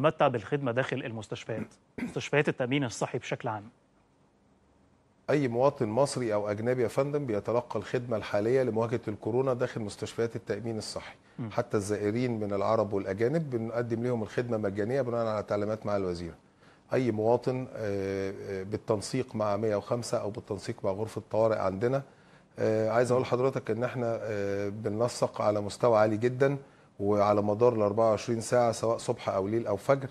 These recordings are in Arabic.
تتمتع بالخدمه داخل المستشفيات مستشفيات التامين الصحي بشكل عام اي مواطن مصري او اجنبي يا فندم بيتلقى الخدمه الحاليه لمواجهه الكورونا داخل مستشفيات التامين الصحي م. حتى الزائرين من العرب والاجانب بنقدم لهم الخدمه مجانيه بناء على تعليمات مع الوزير اي مواطن آه، آه، بالتنسيق مع 105 او بالتنسيق مع غرفه الطوارئ عندنا آه، عايز اقول لحضرتك ان احنا بننسق على مستوى عالي جدا وعلى مدار ال 24 ساعه سواء صبح او ليل او فجر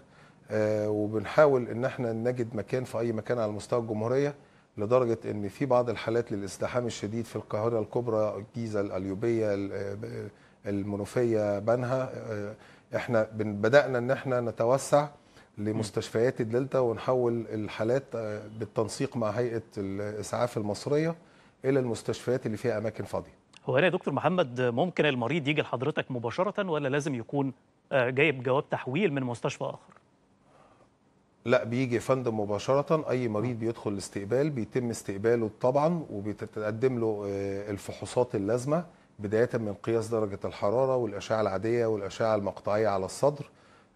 آه، وبنحاول ان احنا نجد مكان في اي مكان على مستوى الجمهوريه لدرجه ان في بعض الحالات للازدحام الشديد في القاهره الكبرى الجيزه الأليوبية آه، المنوفيه بنها آه، احنا بدانا ان احنا نتوسع لمستشفيات الدلتا ونحول الحالات بالتنسيق مع هيئه الاسعاف المصريه الى المستشفيات اللي فيها اماكن فاضيه هو هنا يا دكتور محمد ممكن المريض يجي لحضرتك مباشرة ولا لازم يكون آه، جايب جواب تحويل من مستشفى آخر؟ لا بيجي فندم مباشرة أي مريض بيدخل الاستقبال بيتم استقباله طبعا وبتتقدم له آه، الفحوصات اللازمة بداية من قياس درجة الحرارة والأشعة العادية والأشعة المقطعية على الصدر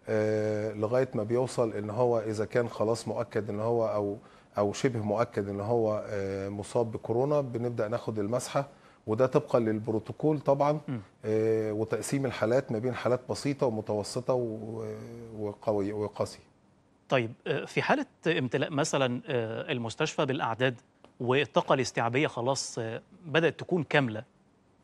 آه، لغاية ما بيوصل إن هو إذا كان خلاص مؤكد إن هو أو أو شبه مؤكد إن هو مصاب بكورونا بنبدأ ناخد المسحة وده طبقا للبروتوكول طبعا آه، وتقسيم الحالات ما بين حالات بسيطه ومتوسطه وقوي وقاسيه. طيب آه، في حاله امتلاء مثلا آه، المستشفى بالاعداد والطاقه الاستيعابيه خلاص بدات تكون كامله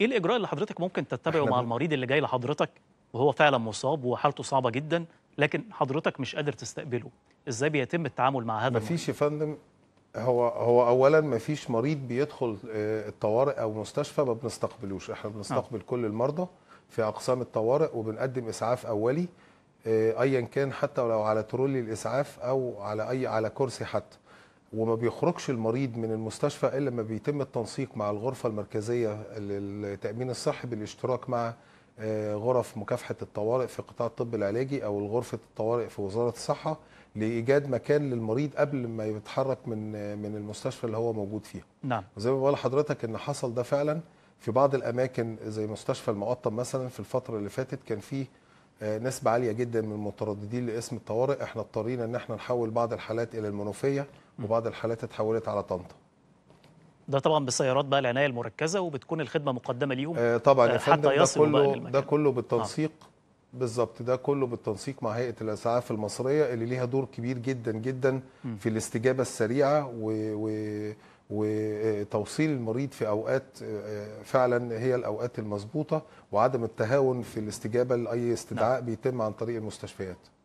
ايه الاجراء اللي حضرتك ممكن تتبعه مع المريض اللي جاي لحضرتك وهو فعلا مصاب وحالته صعبه جدا لكن حضرتك مش قادر تستقبله ازاي بيتم التعامل مع هذا مفيش يا فندم هو هو اولا ما فيش مريض بيدخل آه، الطوارئ او مستشفى ما بنستقبلوش احنا بنستقبل كل المرضى في اقسام الطوارئ وبنقدم اسعاف اولي آه، ايا كان حتى ولو على ترولي الاسعاف او على اي على كرسي حتى وما بيخرجش المريض من المستشفى الا لما بيتم التنسيق مع الغرفه المركزيه للتامين الصحي بالاشتراك مع آه، غرف مكافحه الطوارئ في قطاع الطب العلاجي او غرفه الطوارئ في وزاره الصحه لايجاد مكان للمريض قبل ما يتحرك من من المستشفى اللي هو موجود فيها. نعم. وزي ما بقول لحضرتك ان حصل ده فعلا في بعض الاماكن زي مستشفى المقطم مثلا في الفتره اللي فاتت كان فيه آه، نسبه عاليه جدا من المترددين لاسم الطوارئ احنا اضطرينا ان احنا نحول بعض الحالات الى المنوفيه وبعض الحالات اتحولت على طنطا. ده طبعا بالسيارات بقى العنايه المركزه وبتكون الخدمه مقدمه ليهم آه، طبعا يا آه، فندم ده كله ده نعم. كله بالتنسيق آه. بالظبط ده كله بالتنسيق مع هيئه الاسعاف المصريه اللي ليها دور كبير جدا جدا م. في الاستجابه السريعه و, و وتوصيل آه، المريض في اوقات فعلا هي الاوقات المظبوطه وعدم التهاون في الاستجابه لاي استدعاء نعم. بيتم عن طريق المستشفيات